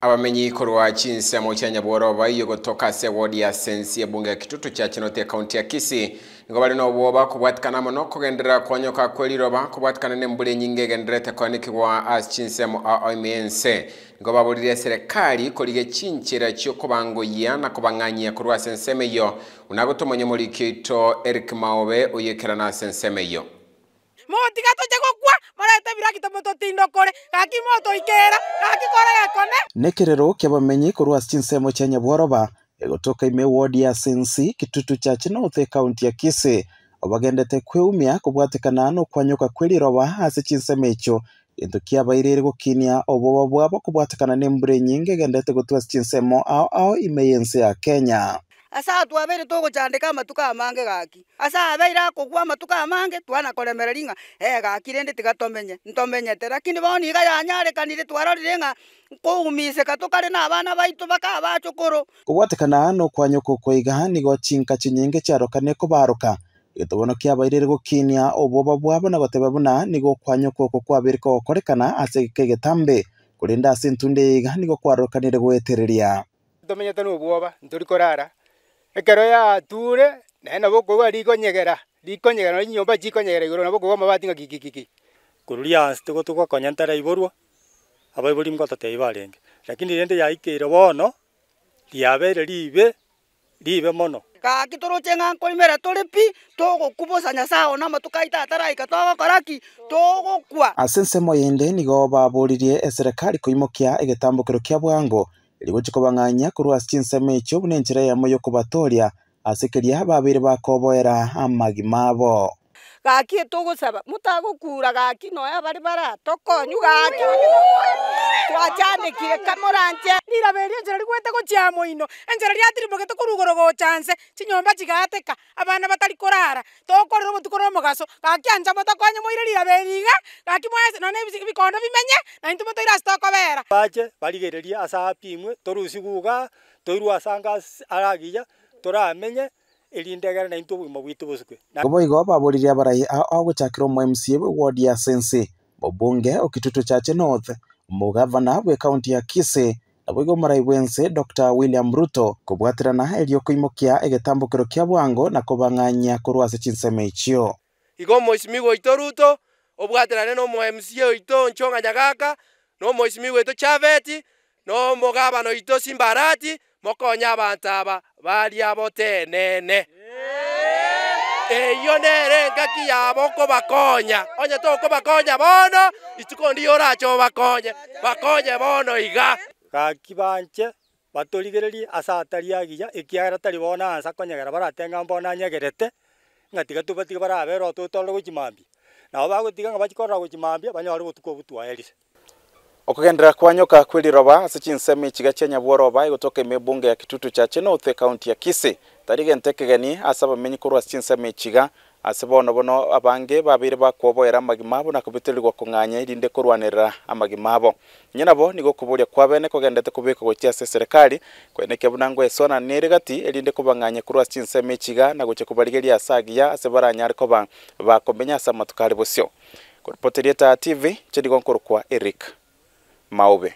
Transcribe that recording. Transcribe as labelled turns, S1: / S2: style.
S1: abamenyi ikorwa boro bayo gotoka se wodi ya sensi ya bunge ya kitutu cha chinote county ya kisi ngo bali no boba kubatkana mono kugenderera konyoka kweliroba kubwatikana nembura enyinge egenderete kwanikibwa as chinsemo a oimnc nigo baburire serekali koriga chinchera chiokubangoyia na kubang'anyia korwa ase ensemo eyo unagotomonya morikito eric maobe oyekerana ase ensemo eyo motiga tujegwo kwa maretebira gitomo tutindo kore gaki ikera gaki kore gakone nekirero kia bamenyi kurwa chinsemo cha nyabworoba igotoka ime ward ya Sensi Kitutu cha Chinothe kaunti ya Kisii obagendete kwiumia kubwatikana no kwanyuka kwiriroba ase chinsemo echo into kiabairire gukinia oboba bwabo kubwatikana ni mbura nyingi igendete gutua chinsemo ao ao ime yensi ya Kenya
S2: asa twabeire tugochandika amatuka amange gaki asa abeire akogwa matuka amange twanakore ringa e gaki rende tiga tomenye ntomenye ntomenyete lakini bono iga yanyarekanire twarorire ng'a umise tukari na abana baitu baka
S1: abachukuru kubwatikana ano kwa nyoko igahani kwaiga nigo chinkachi nyinge chiarokanie kubaruka gitobono kiabairire gukinia oboba bwabo na goteba buna nigo kwa nyoko oko kwabire kogokorekana ase kegetambe kurinda ase ntunde iga nigo kwarokanire gwetereria
S2: ntomenyete n'obwoba ntori korara ekero yature naye nabo okogwa rikonyegera rikonyegera nari nyomba chikonyegera igoro nabo okogwa amabati ng'a kikikiki korwa riase tigo togokonya ntara iborwa abaibori ngototei barenge lakini rende yaikeire bono riabeire ribe ribe mono gaki toroche ng'a nkoimera tori pi togokubosanya nyasaye ona matukaita ataraika togokoraki togokua
S1: ase ensemo yende nigo baboririe eserikari koimokia egetambo kero kia bwango ligukikobang'ania korwa chinsemo echio buna enchera eyemo yokobatooria asekeria babeire bakoboera amagi
S2: gaki tugusaba mutagukura gaki noya bari baratokonyu gaki twachandikire kamoranche
S1: rirabe erio enchera rigwete gochia moino enchera riatirimogete korugorogocha nse chinyomba chigateka abana batari korara tokorera obotuko na omogaso gaki ancha motokonye moire rirabe eriga gaki moese noone ebikondo bimenye nainto motoire ase tokobera
S2: bache barigereria ase imwe torusi guga toirwe ase anga aragiya toramenye irindegere na itwe bugima bwitu busukwe
S1: boigo baburire abarai agwachakirwo mu MCA ward ya Sense mubunge ukitutu chache north mugavana bwe county ya kise na bwigo marai wense Dr William Ruto kubwatirana eliokuimukia egitambukiro kia bwango na kubang'ania kurwasa chinseme ichio igo mheshimiwa oito Ruto obwatirane no mu MCA oito nchonga nyagaka no mheshimiwa wetu Chaveti no mugavana oito Simbarati mokonya abantu aba bari abo tenene eyo nere engaki yabo okobakonya onye tokobakonya bono ichikondi orache obakonye bakonye bono iga
S2: gaki banche batorigereri ase atari agiya ekiagera tari bona ansa konyegera baratenga bono anyegerete ng'atiga tobatiga barabera ototo orore gochimambia nabo bagotiga ng'a bachikorera gochimambia banyore botuko obutwaerire
S1: okugendera kwanyoka kwiliroba ase chinsemo ichiga chienya bworoba igotoka ime bunge ya kitutu cha chinothe kaunti ya kisi tariga entekegeni ase abamenyi korwa ase chinsemo ichiga ase bono bono abange babeire bakwoboera amagima abo nakobitirerwa kong'anya erinde korwanerera amagima abo inye nabo nigo okuboria kwabene kogendete kobeka gochia ase serikali kweneke buna ngo esona nere gati erinde kobang'anya korwa ase chinsemo chiga na gocha kobarigeria ase agiya ase baranyare koba bakomenya ase amatuka are bosio koripoteria ta tv chedigo nkorokwa erick Maube.